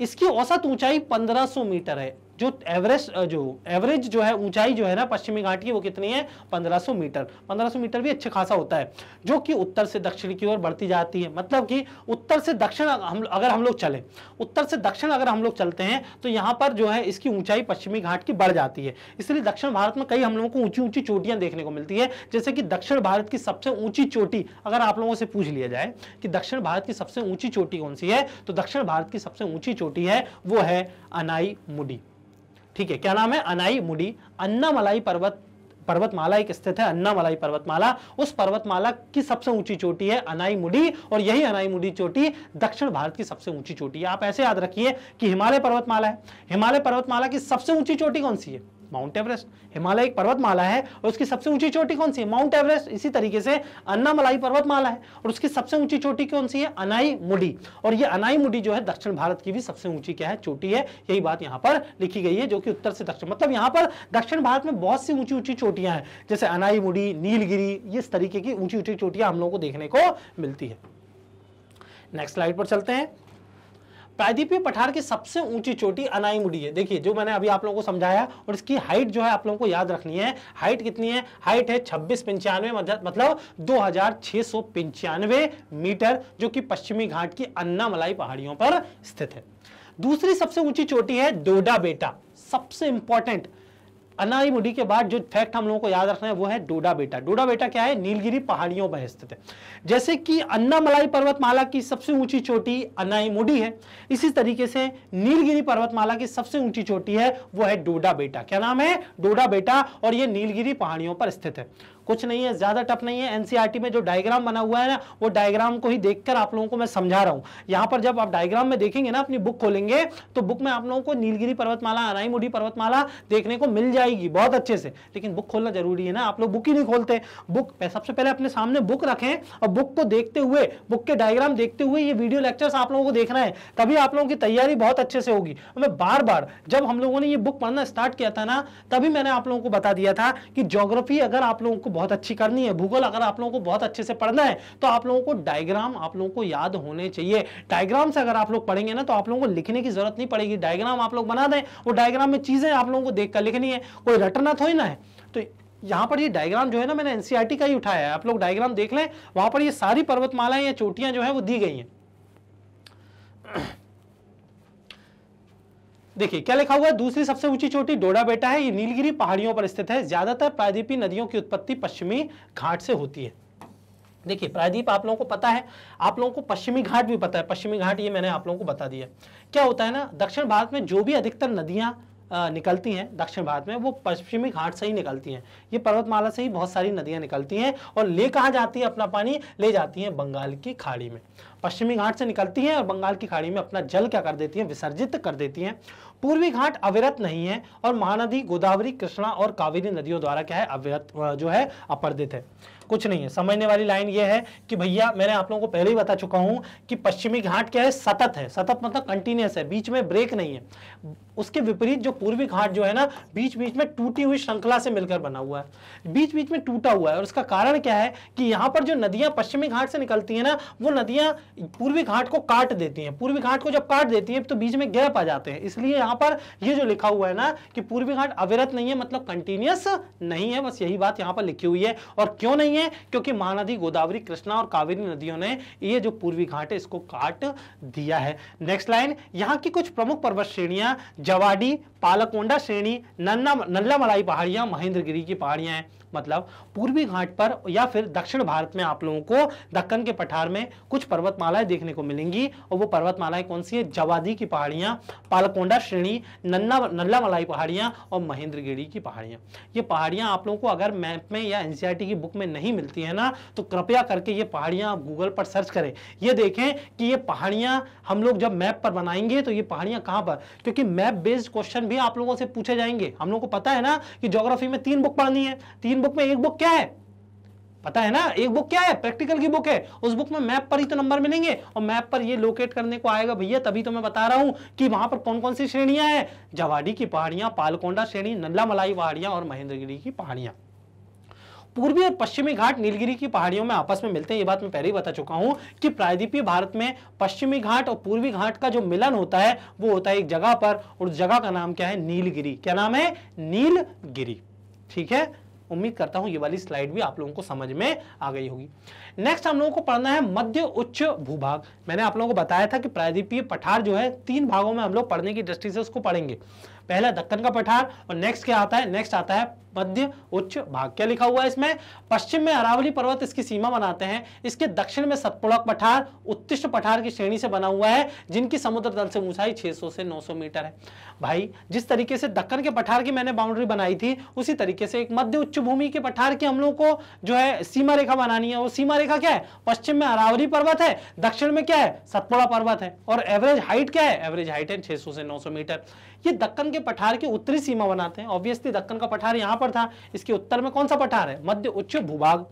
इसकी औसत ऊंचाई 1500 मीटर है जो एवरेस्ट जो एवरेज जो है ऊंचाई जो है ना पश्चिमी घाट की वो कितनी है 1500 मीटर 1500 मीटर भी अच्छा खासा होता है जो कि उत्तर से दक्षिण की ओर बढ़ती जाती है मतलब कि उत्तर से दक्षिण हम अगर हम लोग चले उत्तर से दक्षिण अगर हम लोग चलते हैं तो यहाँ पर जो है इसकी ऊंचाई पश्चिमी घाट की बढ़ जाती है इसलिए दक्षिण भारत में कई हम लोगों को ऊंची ऊंची चोटियाँ देखने को मिलती है जैसे कि दक्षिण भारत की सबसे ऊंची चोटी अगर आप लोगों से पूछ लिया जाए कि दक्षिण भारत की सबसे ऊंची चोटी कौन सी है तो दक्षिण भारत की सबसे ऊंची चोटी है वो है अनाई मुडी ठीक है क्या नाम है अनाई मुडी अन्नामलाई पर्वत पर्वतमाला एक स्थित है अन्नामलाई पर्वतमाला उस पर्वतमाला की सबसे ऊंची चोटी है अनाई मुडी और यही अनाई मुडी चोटी दक्षिण भारत की सबसे ऊंची चोटी है आप ऐसे याद रखिए कि हिमालय पर्वतमाला है हिमालय पर्वतमाला की सबसे ऊंची चोटी कौन सी है माउंट एवरेस्ट हिमालय एक पर्वतमाला है और उसकी सबसे ऊंची चोटी कौन सी है माउंट एवरेस्ट इसी तरीके से अन्नामलाई पर्वतमाला है और उसकी सबसे ऊंची चोटी कौन सी है अनाई मुडी और ये अनाई मुडी जो है दक्षिण भारत की भी सबसे ऊंची क्या है चोटी है यही बात यहाँ पर लिखी गई है जो कि उत्तर से दक्षिण मतलब यहाँ पर दक्षिण भारत में बहुत सी ऊंची ऊंची चोटियां हैं जैसे अनाई मुडी नीलगिरी इस तरीके की ऊंची ऊंची चोटियां हम लोगों को देखने को मिलती है नेक्स्ट स्लाइड पर चलते हैं प्रायद्वीपीय पठार की सबसे ऊंची चोटी अनाईमुडी है देखिए जो मैंने अभी आप लोगों को समझाया और इसकी हाइट जो है आप लोगों को याद रखनी है हाइट कितनी है हाइट है छब्बीस पंचानवे मतलब, मतलब दो मीटर जो कि पश्चिमी घाट की अन्नामलाई पहाड़ियों पर स्थित है दूसरी सबसे ऊंची चोटी है डोडा बेटा सबसे इंपॉर्टेंट अनाई मुडी के बाद जो फैक्ट हम लोगों को याद रखना है वो है डोडा बेटा डोडा बेटा क्या है नीलगिरी पहाड़ियों पर स्थित है जैसे कि अन्नामलाई पर्वतमाला की सबसे ऊंची चोटी अनाई मुडी है इसी तरीके से नीलगिरी पर्वतमाला की सबसे ऊंची चोटी है वो है डोडा बेटा क्या नाम है डोडा बेटा और ये नीलगिरी पहाड़ियों पर स्थित है कुछ नहीं है ज़्यादा टफ नहीं है एनसीआरटी e में जो डायग्राम बना हुआ है ना वो डायग्राम को ही देखकर आप लोगों को मैं समझा रहा हूं यहां पर जब आप डायग्राम में देखेंगे ना अपनी बुक खोलेंगे तो बुक में आप लोगों को नीलगिरी पर्वतमाला अनाईमुडी पर्वतमाला देखने को मिल जाएगी बहुत अच्छे से लेकिन बुक खोलना जरूरी है ना आप लोग बुक ही नहीं खोलते बुक सबसे पहले अपने सामने बुक रखें और बुक को देखते हुए बुक के डायग्राम देखते हुए ये वीडियो लेक्चर्स आप लोगों को देखना है तभी आप लोगों की तैयारी बहुत अच्छे से होगी मैं बार बार जब हम लोगों ने ये बुक पढ़ना स्टार्ट किया था ना तभी मैंने आप लोगों को बता दिया था कि जोग्राफी अगर आप लोगों को बहुत अच्छी करनी है भूगोल अगर आप लोगों को बहुत अच्छे से पढ़ना है तो आप लोगों को डायग्राम आप लोगों को याद होने चाहिए डायग्राम से अगर आप लोग पढ़ेंगे ना तो आप लोगों को लिखने की जरूरत नहीं पड़ेगी डायग्राम आप लोग बना दें वो डायग्राम में चीजें आप लोगों को कर लिखनी है कोई रटना थोड़ी ना है तो यहाँ पर ये डायग्राम जो है ना मैंने एनसीईआरटी का ही उठाया है आप लोग डायग्राम देख लें वहां पर ये सारी पर्वतमालाएं या चोटियां जो है वो दी गई हैं देखिए क्या लिखा हुआ है दूसरी सबसे ऊंची चोटी डोडा बेटा है ये नीलगिरी पहाड़ियों पर स्थित है ज्यादातर प्रायद्वीपी नदियों की उत्पत्ति पश्चिमी घाट से होती है देखिए प्रायद्वीप आप लोगों को पता है आप लोगों को पश्चिमी घाट भी पता है पश्चिमी घाट ये मैंने आप लोगों को बता दिया क्या होता है ना दक्षिण भारत में जो भी अधिकतर नदियां निकलती हैं दक्षिण भारत में वो पश्चिमी घाट से ही निकलती हैं ये पर्वतमाला से ही बहुत सारी नदियां निकलती हैं और ले कहाँ जाती है अपना पानी ले जाती हैं बंगाल की खाड़ी में पश्चिमी घाट से निकलती हैं और बंगाल की खाड़ी में अपना जल क्या कर देती हैं विसर्जित कर देती हैं पूर्वी घाट अविरत नहीं है और महानदी गोदावरी कृष्णा और कावेरी नदियों द्वारा क्या है अविरत जो है अपर्दित है कुछ नहीं है समझने वाली लाइन ये है कि भैया मैंने आप लोगों को पहले ही बता चुका हूं कि पश्चिमी घाट क्या है सतत है सतत मतलब कंटिन्यूस है बीच में ब्रेक नहीं है उसके विपरीत जो पूर्वी घाट जो है ना बीच बीच में टूटी हुई श्रृंखला से मिलकर बना हुआ है बीच बीच में टूटा हुआ है और उसका कारण क्या है कि यहाँ पर जो नदियां पश्चिमी घाट से निकलती है ना वो नदियां पूर्वी घाट को काट देती हैं पूर्वी घाट को जब काट देती है तो बीच में गैप आ जाते हैं इसलिए यहाँ पर ये जो लिखा हुआ है ना कि पूर्वी घाट अविरत नहीं है मतलब कंटिन्यूस नहीं है बस यही बात यहाँ पर लिखी हुई है और क्यों नहीं है क्योंकि महानदी गोदावरी कृष्णा और कावेरी नदियों ने ये जो पूर्वी घाट है इसको काट दिया है नेक्स्ट लाइन यहाँ की कुछ प्रमुख पर्वत श्रेणियां जवाडी पालकोंडा श्रेणी नन्ना नल्ला मलाई पहाड़ियाँ महेंद्रगिरी की पहाड़ियाँ हैं मतलब पूर्वी घाट पर या फिर दक्षिण भारत में आप लोगों को दक्कन के पठार में कुछ पर्वतमालाएं देखने को मिलेंगी और वो पर्वतमालाएं कौन सी है जवादी की पहाड़ियां पालकोंडा श्रेणी नन्ना नल्लामलाई पहाड़ियां और महेंद्रगिरी की पहाड़ियां ये पहाड़ियां आप लोगों को अगर मैप में या एनसीआरटी की बुक में नहीं मिलती है ना तो कृपया करके ये पहाड़ियां आप गूगल पर सर्च करें ये देखें कि ये पहाड़ियां हम लोग जब मैप पर बनाएंगे तो ये पहाड़ियां कहां पर क्योंकि मैप बेस्ड क्वेश्चन भी आप लोगों से पूछे जाएंगे हम लोग को पता है ना कि जोग्राफी में तीन बुक पढ़नी है तीन तीन बुक में एक बुक क्या है पता है ना एक बुक क्या है प्रैक्टिकल की बुक है उस बुक में मैप पर ही तो नंबर मिलेंगे और मैप पर ये लोकेट करने को आएगा भैया तभी तो मैं बता रहा हूं कि वहां पर कौन कौन सी श्रेणियां हैं जवाडी की पहाड़ियां पालकोंडा श्रेणी नल्ला मलाई पहाड़ियां और महेंद्रगिरी की पहाड़ियां पूर्वी और पश्चिमी घाट नीलगिरी की पहाड़ियों में आपस में मिलते हैं ये बात मैं पहले ही बता चुका हूं कि प्रायद्वीपीय भारत में पश्चिमी घाट और पूर्वी घाट का जो मिलन होता है वो होता है एक जगह पर और उस जगह का नाम क्या है नीलगिरी क्या नाम है नीलगिरी ठीक है उम्मीद करता हूं ये वाली स्लाइड भी आप लोगों को समझ में आ गई होगी नेक्स्ट हम लोगों को पढ़ना है मध्य उच्च भूभाग मैंने आप लोगों को बताया था कि प्रायद्वीपीय पठार जो है तीन भागों में हम लोग पढ़ने की दृष्टि से उसको पढ़ेंगे पहला दक्कन का पठार और नेक्स्ट क्या आता है नेक्स्ट आता है मध्य उच्च भाग क्या लिखा हुआ है इसमें पश्चिम में अरावली पर्वत इसकी सीमा बनाते हैं इसके दक्षिण में सतपुड़क पठार उत्तिष्ट पठार की श्रेणी से बना हुआ है जिनकी समुद्र तल से ऊंचाई 600 से 900 मीटर है भाई जिस तरीके से दक्कन के पठार की मैंने बाउंड्री बनाई थी उसी तरीके से एक मध्य उच्च भूमि के पठार की हम लोग को जो है सीमा रेखा बनानी है वो सीमा रेखा क्या है पश्चिम में अरावली पर्वत है दक्षिण में क्या है सतपुड़ा पर्वत है और एवरेज हाइट क्या है एवरेज हाइट है छह से नौ मीटर ये दक्कन के पठार की उत्तरी सीमा बनाते हैं ऑब्वियसली दक्कन का पठार यहाँ पर था इसके उत्तर में कौन सा पठार है मध्य उच्च भूभाग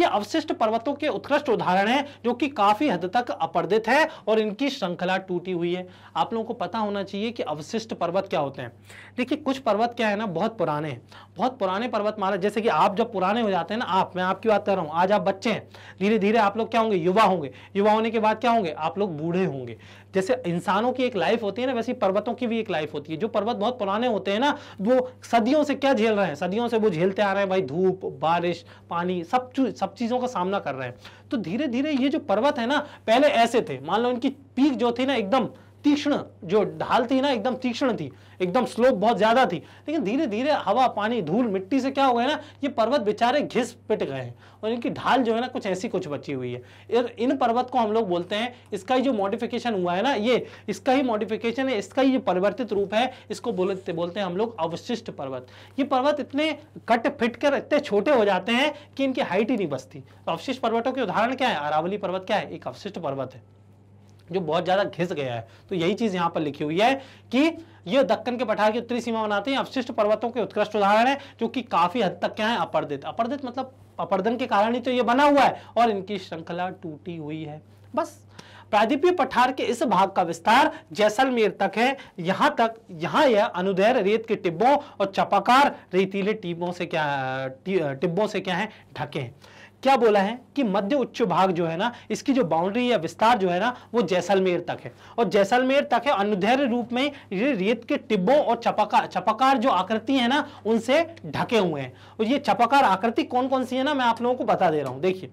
ये अवशिष्ट पर्वतों के उत्कृष्ट उदाहरण है जो कि काफी हद तक अपर्दित है और इनकी श्रृंखला टूटी हुई है आप लोगों को पता होना चाहिए कि अवशिष्ट पर्वत क्या होते हैं देखिए कुछ पर्वत क्या है ना बहुत पुराने हैं बहुत पुराने पर्वत मारा जैसे कि आप जब पुराने हो जाते हैं ना आप मैं आपकी बात कर रहा हूँ आज आप बच्चे हैं धीरे धीरे आप लोग क्या होंगे युवा होंगे युवा होने के बाद क्या होंगे आप लोग बूढ़े होंगे जैसे इंसानों की एक लाइफ होती है ना वैसी पर्वतों की भी एक लाइफ होती है जो पर्वत बहुत पुराने होते हैं ना वो सदियों से क्या झेल रहे हैं सदियों से वो झेलते आ रहे हैं भाई धूप बारिश पानी सब सब चीज़ों का सामना कर रहे हैं तो धीरे धीरे ये जो पर्वत है ना पहले ऐसे थे मान लो इनकी पीक जो थी ना एकदम तीक्ष्ण जो ढाल थी ना एकदम तीक्ष्ण थी एकदम स्लोप बहुत ज्यादा थी लेकिन धीरे धीरे हवा पानी धूल मिट्टी से क्या हो गया ना ये पर्वत बेचारे घिस पिट गए हैं और इनकी ढाल जो है ना कुछ ऐसी कुछ बची हुई है इन पर्वत को हम लोग बोलते हैं इसका ही जो मॉडिफिकेशन हुआ है ना ये इसका ही मॉडिफिकेशन है इसका ही जो परिवर्तित रूप है इसको बोलते बोलते हैं हम लोग अवशिष्ट पर्वत ये पर्वत इतने कट फिट कर इतने छोटे हो जाते हैं कि इनकी हाइट ही नहीं बचती तो अवशिष्ट पर्वतों के उदाहरण क्या है अरावली पर्वत क्या है एक अवशिष्ट पर्वत है जो बहुत ज़्यादा घिस गया है तो यही चीज़ यहाँ पर लिखी हुई है कि ये दक्कन के पठार की उत्तरी सीमा बनाते हैं अवशिष्ट पर्वतों के उत्कृष्ट उदाहरण है जो कि काफ़ी हद तक क्या है अपर्दित अपर्दित मतलब अपर्दन के कारण ही तो ये बना हुआ है और इनकी श्रृंखला टूटी हुई है बस प्रादीपीय पठार के इस भाग का विस्तार जैसलमेर तक है यहां तक यहाँ यह अनुदैर रेत के टिब्बों और चपाकार रेतीले टिब्बों से क्या टिब्बों से क्या है ढके हैं क्या बोला है कि मध्य उच्च भाग जो है ना इसकी जो बाउंड्री या विस्तार जो है ना वो जैसलमेर तक है और जैसलमेर तक है अनुधैर्य रूप में ये रेत के टिब्बों और चपाकार चपाकार जो आकृति है ना उनसे ढके हुए हैं और ये चपाकार आकृति कौन कौन सी है ना मैं आप लोगों को बता दे रहा हूं देखिए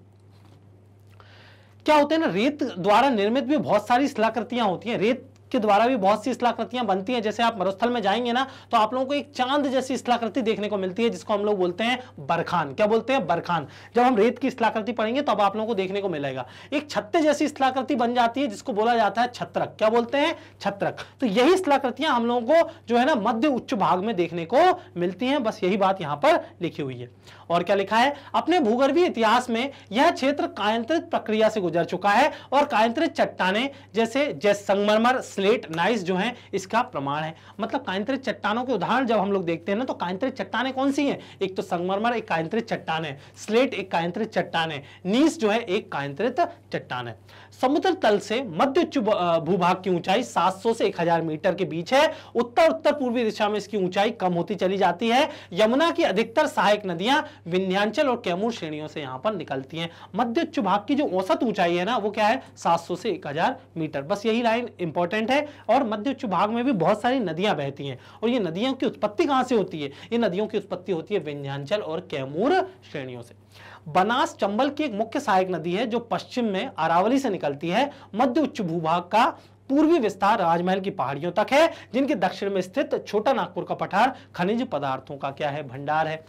क्या होते हैं ना रेत द्वारा निर्मित भी बहुत सारी स्थलाकृतियां होती हैं रेत के द्वारा भी बहुत सी स्थलाकृतियां बनती हैं जैसे आप मरुस्थल में जाएंगे ना तो आप लोगों को एक चांद जैसी स्थलाकृति देखने को मिलती है जिसको हम लोग बोलते हैं बरखान क्या बोलते हैं बरखान जब हम रेत की स्थलाकृति पढ़ेंगे तब आप लोगों को देखने को मिलेगा एक छत्ते जैसी स्थलाकृति बन जाती है जिसको बोला जाता है छत्रक क्या बोलते हैं छत्रक तो यही स्थलाकृतियां हम लोगों को जो है ना मध्य उच्च भाग में देखने को मिलती हैं बस यही बात यहां पर लिखी हुई है और क्या लिखा है अपने भूगर्भीय इतिहास में यह क्षेत्र कायंत्रित प्रक्रिया से गुजर चुका है और कायंत्रित चट्टाने जैसे जैस संगमरमर स्लेट नाइस जो है इसका प्रमाण है मतलब कांतरित चट्टानों के उदाहरण जब हम लोग देखते हैं ना तो कांतरित चट्टाने कौन सी है एक तो संगमरमर एक कांतरित चट्टान है स्लेट एक कांतरित चट्टान है नीस जो है एक कांतरित चट्टान है समुद्र तल से मध्य भूभाग की ऊंचाई 700 से 1000 मीटर के बीच है उत्तर उत्तर पूर्वी दिशा में इसकी ऊंचाई कम होती चली जाती है यमुना की अधिकतर सहायक नदियां विंध्यांचल और कैमूर श्रेणियों से यहां पर निकलती हैं मध्य भाग की जो औसत ऊंचाई है ना वो क्या है 700 से 1000 मीटर बस यही लाइन इंपॉर्टेंट प्रेजेंट है और मध्य उच्च भाग में भी बहुत सारी नदियां बहती हैं और ये नदियों की उत्पत्ति कहां से होती है ये नदियों की उत्पत्ति होती है विंध्यांचल और कैमूर श्रेणियों से बनास चंबल की एक मुख्य सहायक नदी है जो पश्चिम में अरावली से निकलती है मध्य उच्च भूभाग का पूर्वी विस्तार राजमहल की पहाड़ियों तक है जिनके दक्षिण में स्थित छोटा नागपुर का पठार खनिज पदार्थों का क्या है भंडार है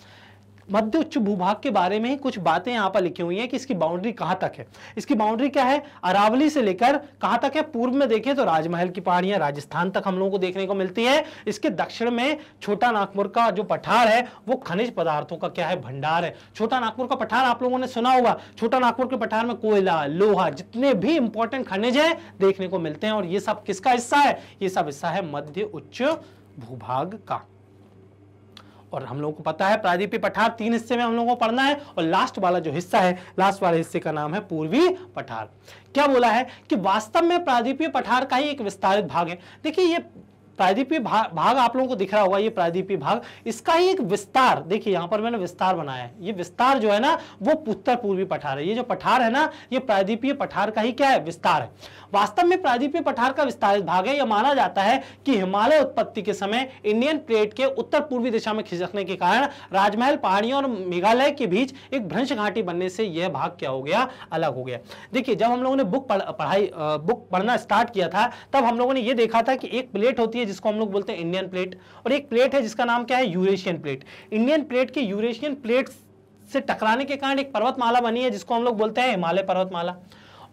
मध्य उच्च भूभाग के बारे में ही कुछ बातें यहाँ पर लिखी हुई हैं कि इसकी बाउंड्री कहाँ तक है इसकी बाउंड्री क्या है अरावली से लेकर कहाँ तक है पूर्व में देखें तो राजमहल की पहाड़ियाँ राजस्थान तक हम लोगों को देखने को मिलती है इसके दक्षिण में छोटा नागपुर का जो पठार है वो खनिज पदार्थों का क्या है भंडार है छोटा नागपुर का पठार आप लोगों ने सुना होगा छोटा नागपुर के पठार में कोयला लोहा जितने भी इंपॉर्टेंट खनिज है देखने को मिलते हैं और ये सब किसका हिस्सा है ये सब हिस्सा है मध्य उच्च भूभाग का और हम लोगों को पता है प्रादीपी पठार तीन हिस्से में हम लोगों को पढ़ना है और लास्ट वाला जो हिस्सा है लास्ट वाले हिस्से का नाम है पूर्वी पठार क्या बोला है कि वास्तव में प्रादीपीय पठार का ही एक विस्तारित भाग है देखिए ये प्रायद्वीपीय भा, भाग आप लोगों को दिख रहा होगा ये प्रायद्वीपीय भाग इसका ही एक विस्तार देखिए यहाँ पर मैंने विस्तार बनाया है ये विस्तार जो है ना वो उत्तर पूर्वी पठार है ये जो पठार है ना ये प्रादीपीय पठार का ही क्या है विस्तार है वास्तव में प्रादीपीय पठार का विस्तारित भाग है यह माना जाता है कि हिमालय उत्पत्ति के समय इंडियन प्लेट के उत्तर पूर्वी दिशा में खिसकने के कारण राजमहल पहाड़ियों और मेघालय के बीच एक भ्रंश घाटी बनने से यह भाग क्या हो गया अलग हो गया देखिए जब हम लोगों ने बुक पढ़, पढ़ाई बुक पढ़ना स्टार्ट किया था तब हम लोगों ने यह देखा था कि एक प्लेट होती है जिसको हम लोग बोलते हैं इंडियन प्लेट और एक प्लेट है जिसका नाम क्या है यूरेशियन प्लेट इंडियन प्लेट के यूरेशियन प्लेट से टकराने के कारण एक पर्वतमाला बनी है जिसको हम लोग बोलते हैं हिमालय पर्वतमाला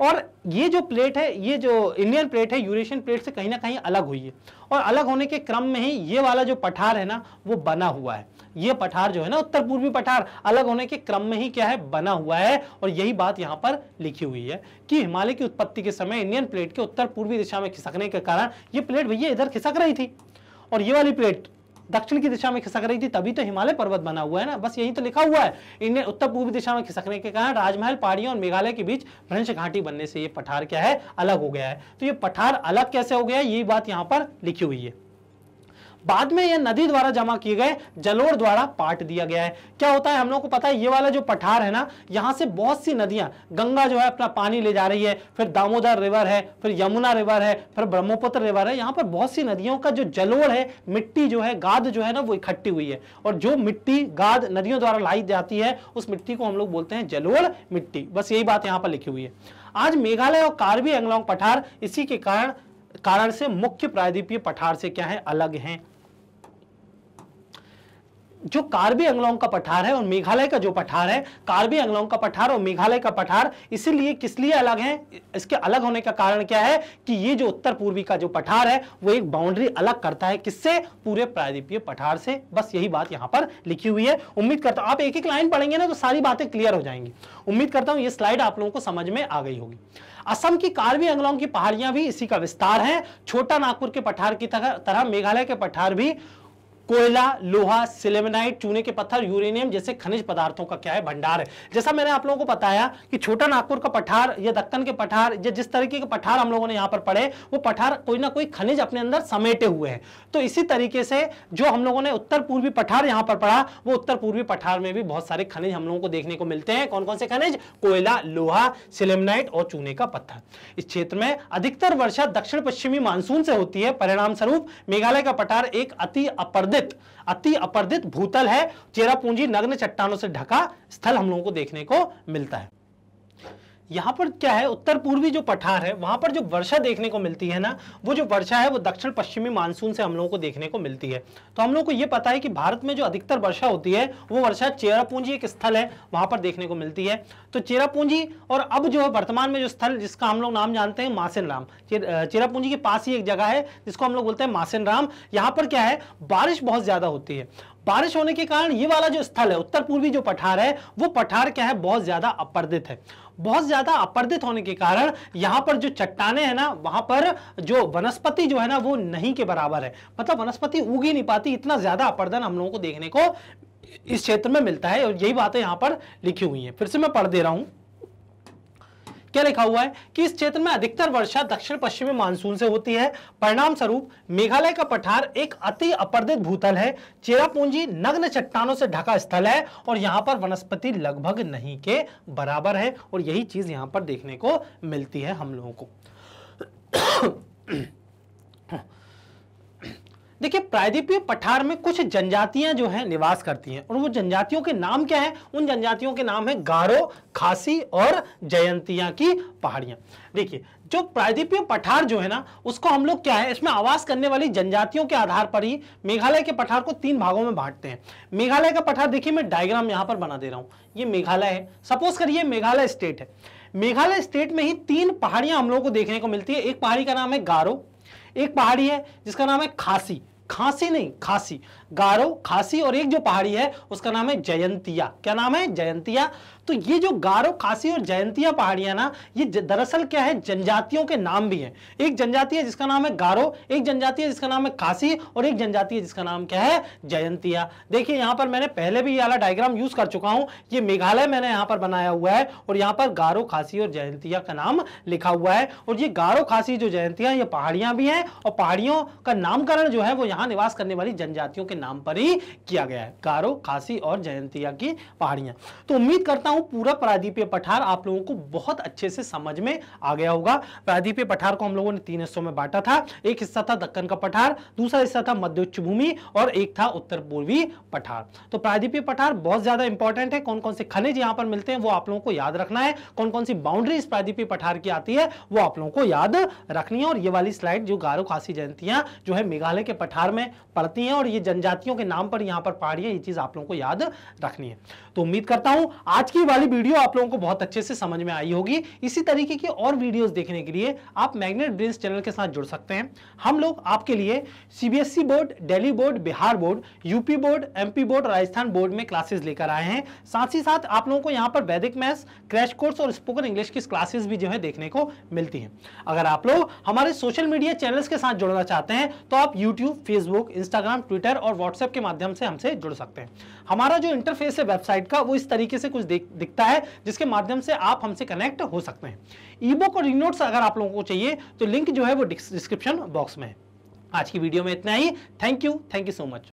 और ये जो प्लेट है ये जो इंडियन प्लेट है यूरेशियन प्लेट से कहीं ना कहीं अलग हुई है और अलग होने के क्रम में ही ये वाला जो पठार है ना वो बना हुआ है ये पठार जो है ना उत्तर पूर्वी पठार अलग होने के क्रम में ही क्या है बना हुआ है और यही बात यहाँ पर लिखी हुई है कि हिमालय की उत्पत्ति के समय इंडियन प्लेट के उत्तर पूर्वी दिशा में खिसकने के कारण ये प्लेट भैया इधर खिसक रही थी और ये वाली प्लेट दक्षिण की दिशा में खिसक रही थी तभी तो हिमालय पर्वत बना हुआ है ना बस यही तो लिखा हुआ है इन्हें उत्तर पूर्व दिशा में खिसकने के कारण राजमहल पहाड़ियों और मेघालय के बीच भ्रंश घाटी बनने से ये पठार क्या है अलग हो गया है तो ये पठार अलग कैसे हो गया ये बात यहाँ पर लिखी हुई है बाद में यह नदी द्वारा जमा किए गए जलोड़ द्वारा पाट दिया गया है क्या होता है हम लोग को पता है ये वाला जो पठार है ना यहाँ से बहुत सी नदियां गंगा जो है अपना पानी ले जा रही है फिर दामोदर रिवर है फिर यमुना रिवर है फिर ब्रह्मपुत्र रिवर है यहाँ पर बहुत सी नदियों का जो जलोड़ है मिट्टी जो है गाद जो है ना वो इकट्ठी हुई है और जो मिट्टी गाद नदियों द्वारा लाई जाती है उस मिट्टी को हम लोग बोलते हैं जलोड़ मिट्टी बस यही बात यहाँ पर लिखी हुई है आज मेघालय और कार्बी एंगलोंग पठार इसी के कारण कारण से मुख्य प्रायद्वीपीय पठार से क्या है अलग हैं जो कार्बी अंगलोंग का पठार है और मेघालय का जो पठार है कार्बी अंगलोंग का पठार और मेघालय का पठार इसीलिए किस लिए अलग है इसके अलग होने का कारण क्या है कि ये जो उत्तर पूर्वी का जो पठार है वो एक बाउंड्री अलग करता है किससे पूरे प्रायद्वीपीय पठार से बस यही बात यहां पर लिखी हुई है उम्मीद करता हूं आप एक एक लाइन पढ़ेंगे ना तो सारी बातें क्लियर हो जाएंगी उम्मीद करता हूं ये स्लाइड आप लोगों को समझ में आ गई होगी असम की कार्बी अंगलोंग की पहाड़ियां भी इसी का विस्तार है छोटा नागपुर के पठार की तरह मेघालय के पठार भी कोयला लोहा सिलेमेनाइट चूने के पत्थर यूरेनियम जैसे खनिज पदार्थों का क्या है भंडार है जैसा मैंने आप लोगों को बताया कि छोटा नागपुर का पठार या दक्कन के पठार या जिस तरीके के पठार हम लोगों ने यहाँ पर पढ़े वो पठार कोई ना कोई खनिज अपने अंदर समेटे हुए हैं तो इसी तरीके से जो हम लोगों ने उत्तर पूर्वी पठार यहाँ पर पढ़ा वो उत्तर पूर्वी पठार में भी बहुत सारे खनिज हम लोगों को देखने को मिलते हैं कौन कौन से खनिज कोयला लोहा सिलेमनाइट और चूने का पत्थर इस क्षेत्र में अधिकतर वर्षा दक्षिण पश्चिमी मानसून से होती है परिणाम स्वरूप मेघालय का पठार एक अति अपर्द अपर्दित अति अपर्दित भूतल है चेरापूंजी नग्न चट्टानों से ढका स्थल हम लोगों को देखने को मिलता है यहाँ पर क्या है उत्तर पूर्वी जो पठार है वहां पर जो वर्षा देखने को मिलती है ना वो जो वर्षा है वो दक्षिण पश्चिमी मानसून से हम लोगों को देखने को मिलती है तो हम लोग को ये पता है कि भारत में जो अधिकतर वर्षा होती है वो वर्षा चेरापूंजी एक स्थल है वहां पर देखने को मिलती है तो चेरापूंजी और अब जो है वर्तमान में जो स्थल जिसका हम लोग नाम जानते हैं मासिन राम चेरापूंजी के पास ही एक जगह है जिसको हम लोग बोलते हैं मासिन राम यहाँ पर क्या है बारिश बहुत ज़्यादा होती है बारिश होने के कारण ये वाला जो स्थल है उत्तर पूर्वी जो पठार है वो पठार क्या है बहुत ज्यादा अपर्दित है बहुत ज्यादा अपर्दित होने के कारण यहां पर जो चट्टाने हैं ना वहां पर जो वनस्पति जो है ना वो नहीं के बराबर है मतलब वनस्पति उग ही नहीं पाती इतना ज्यादा अपर्दन हम लोगों को देखने को इस क्षेत्र में मिलता है और यही बातें यहां पर लिखी हुई है फिर से मैं पढ़ दे रहा हूं क्या लिखा हुआ है कि इस क्षेत्र में अधिकतर वर्षा दक्षिण पश्चिमी मानसून से होती है परिणाम स्वरूप मेघालय का पठार एक अति अपर्दित भूतल है चेरापूंजी नग्न चट्टानों से ढका स्थल है और यहाँ पर वनस्पति लगभग नहीं के बराबर है और यही चीज यहाँ पर देखने को मिलती है हम लोगों को देखिए प्रायद्वीपीय पठार में कुछ जनजातियां जो हैं निवास करती हैं और वो जनजातियों के नाम क्या हैं उन जनजातियों के नाम है गारो खासी और जयंतिया की पहाड़ियां देखिए जो प्रायद्वीपीय पठार जो है ना उसको हम लोग क्या है इसमें आवास करने वाली जनजातियों के आधार पर ही मेघालय के पठार को तीन भागों में बांटते हैं मेघालय का पठार देखिए मैं डायग्राम यहां पर बना दे रहा हूं ये मेघालय है सपोज करिए मेघालय स्टेट है मेघालय स्टेट में ही तीन पहाड़ियां हम लोगों को देखने को मिलती है एक पहाड़ी का नाम है गारो एक पहाड़ी है जिसका नाम है खासी खांसी नहीं खांसी गारो खासी और एक जो पहाड़ी है उसका नाम है जयंतिया क्या नाम है जयंतिया तो ये जो गारो खासी और जयंतिया पहाड़ियां ना ये दरअसल क्या है जनजातियों के नाम भी हैं एक जनजाति है जिसका नाम है गारो एक जनजाति है जिसका नाम है खासी और एक जनजाति है जिसका नाम क्या है जयंतिया देखिए यहां पर मैंने पहले भी ये वाला डायग्राम यूज कर चुका हूं ये मेघालय मैंने यहाँ पर बनाया हुआ है और यहाँ पर गारो खासी और जयंतिया का नाम लिखा हुआ है और ये गारो खासी जो जयंतिया ये पहाड़ियां भी हैं और पहाड़ियों का नामकरण जो है वो यहाँ निवास करने वाली जनजातियों के नाम पर ही किया गया है गारो खासी और जयंतिया की पहाड़ियां तो उम्मीद करता हूं पूरा प्रादीपीय पठार आप लोगों को बहुत अच्छे से समझ में आ गया होगा प्रादीपीय पठार को हम लोगों ने तीन हिस्सों में बांटा था एक हिस्सा था दक्कन का पठार दूसरा हिस्सा था मध्य उच्च भूमि और एक था उत्तर पूर्वी पठार तो प्रादीपीय पठार बहुत ज्यादा इंपॉर्टेंट है कौन कौन से खनिज यहां पर मिलते हैं वो आप लोगों को याद रखना है कौन कौन सी बाउंड्री इस प्रादीपीय पठार की आती है वो आप लोगों को याद रखनी है और ये वाली स्लाइड जो गारो खासी जयंतियां जो है मेघालय के पठार में पड़ती हैं और ये जनजाति जातियों के नाम पर यहां पर पहाड़ी है ये चीज़ आप लोगों को याद रखनी है तो उम्मीद करता हूं आज की वाली वीडियो आप लोगों को बहुत अच्छे से समझ में आई होगी इसी तरीके की और वीडियोस देखने के लिए आप मैग्नेट ब्रेन्स चैनल के साथ जुड़ सकते हैं हम लोग आपके लिए CBSE e board daily board Bihar board UP board MP board Rajasthan board में क्लासेस लेकर आए हैं साथ ही साथ आप लोगों को यहाँ पर वैदिक मैथ्स क्रैश कोर्स और स्पोकन इंग्लिश की क्लासेस भी जो है देखने को मिलती है अगर आप लोग हमारे सोशल मीडिया चैनल्स के साथ जुड़ना चाहते हैं तो आप यूट्यूब फेसबुक इंस्टाग्राम ट्विटर और व्हाट्सएप के माध्यम से हमसे जुड़ सकते हैं हमारा जो इंटरफेस है वेबसाइट का वो इस तरीके से कुछ दिखता है जिसके माध्यम से आप हमसे कनेक्ट हो सकते हैं ई बुक और रिनोट्स अगर आप लोगों को चाहिए तो लिंक जो है वो डिस्क्रिप्शन बॉक्स में है आज की वीडियो में इतना ही thank you thank you so much